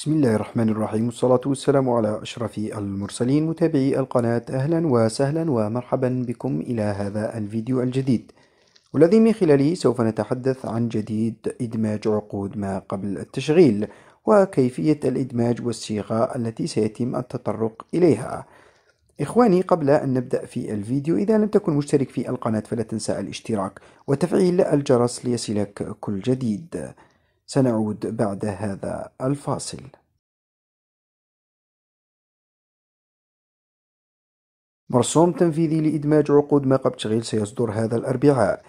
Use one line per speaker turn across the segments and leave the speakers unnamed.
بسم الله الرحمن الرحيم والصلاة والسلام على أشرف المرسلين متابعي القناة أهلا وسهلا ومرحبا بكم إلى هذا الفيديو الجديد والذي من خلاله سوف نتحدث عن جديد إدماج عقود ما قبل التشغيل وكيفية الإدماج والصيغة التي سيتم التطرق إليها إخواني قبل أن نبدأ في الفيديو إذا لم تكن مشترك في القناة فلا تنسى الاشتراك وتفعيل الجرس ليصلك كل جديد سنعود بعد هذا الفاصل مرسوم تنفيذي لإدماج عقود ما قبل تشغيل سيصدر هذا الأربعاء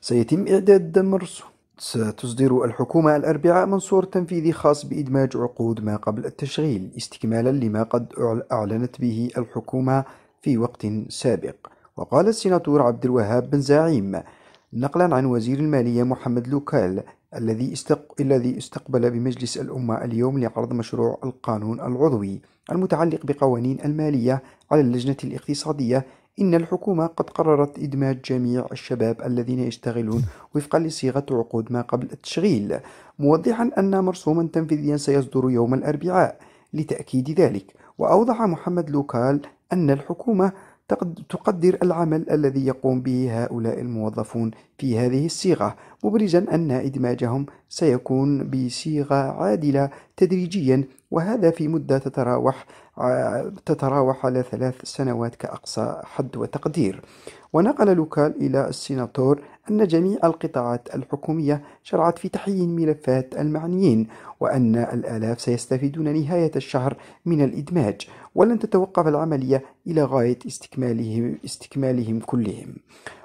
سيتم إعداد مرسوم ستصدر الحكومة الأربعاء منصور تنفيذي خاص بإدماج عقود ما قبل التشغيل استكمالا لما قد أعلنت به الحكومة في وقت سابق وقال السيناتور عبد الوهاب بن زعيم نقلا عن وزير المالية محمد لوكال الذي استق... الذي استقبل بمجلس الأمة اليوم لعرض مشروع القانون العضوي المتعلق بقوانين المالية على اللجنة الاقتصادية إن الحكومة قد قررت إدماج جميع الشباب الذين يشتغلون وفقا لصيغة عقود ما قبل التشغيل موضحا أن مرسوما تنفيذيا سيصدر يوم الأربعاء لتأكيد ذلك وأوضح محمد لوكال أن الحكومة تقدر العمل الذي يقوم به هؤلاء الموظفون في هذه الصيغة مبرزا أن إدماجهم سيكون بصيغة عادلة تدريجيا وهذا في مدة تتراوح تتراوح على ثلاث سنوات كأقصى حد وتقدير ونقل لوكال إلى السيناتور أن جميع القطاعات الحكومية شرعت في تحيين ملفات المعنيين وأن الآلاف سيستفيدون نهاية الشهر من الإدماج ولن تتوقف العملية إلى غاية استكمالهم, استكمالهم كلهم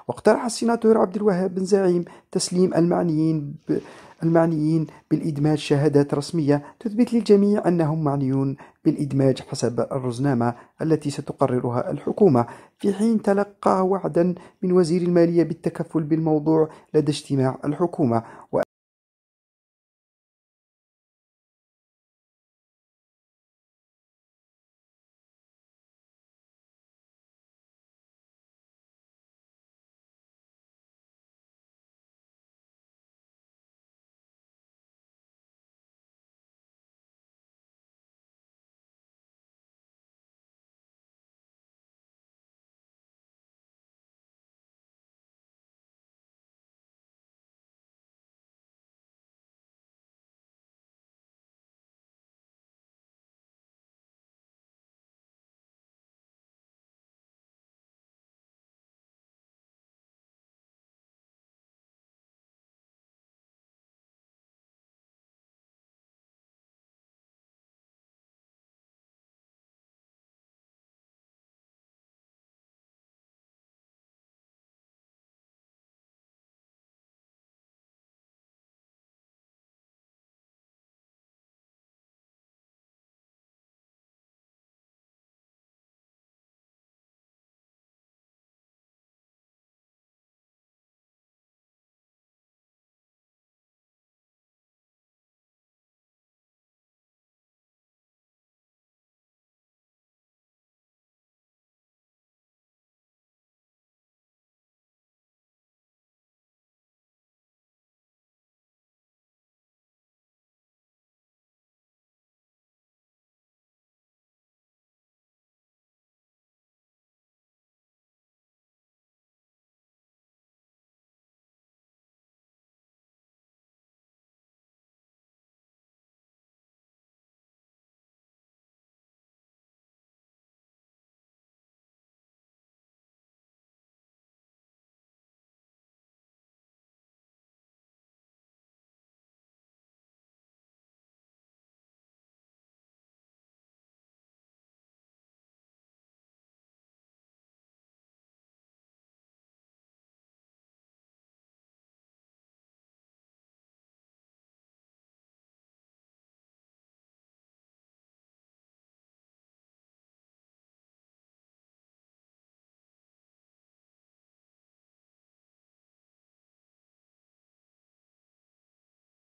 واقترح السيناتور عبد الوهاب بن زعيم تسليم المعنيين ب... المعنيين بالإدماج شهادات رسمية تثبت للجميع أنهم معنيون بالإدماج حسب الرزنامة التي ستقررها الحكومة في حين تلقى وعدا من وزير المالية بالتكفل بالموضوع لدى اجتماع الحكومة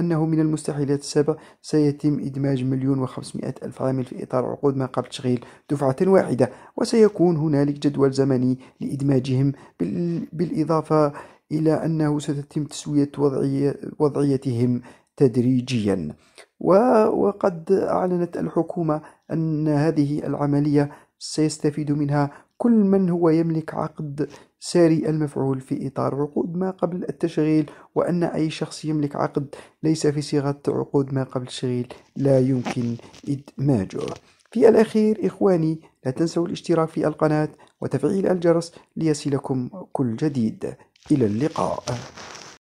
أنه من المستحيلات السابع سيتم إدماج مليون وخمسمائة ألف عامل في إطار عقود ما قبل تشغيل دفعة واحدة وسيكون هنالك جدول زمني لإدماجهم بالإضافة إلى أنه ستتم تسوية وضعية وضعيتهم تدريجيا وقد أعلنت الحكومة أن هذه العملية سيستفيد منها كل من هو يملك عقد ساري المفعول في إطار عقود ما قبل التشغيل وأن أي شخص يملك عقد ليس في صيغة عقود ما قبل التشغيل لا يمكن إدماجه في الأخير إخواني لا تنسوا الاشتراك في القناة وتفعيل الجرس ليصلكم كل جديد إلى اللقاء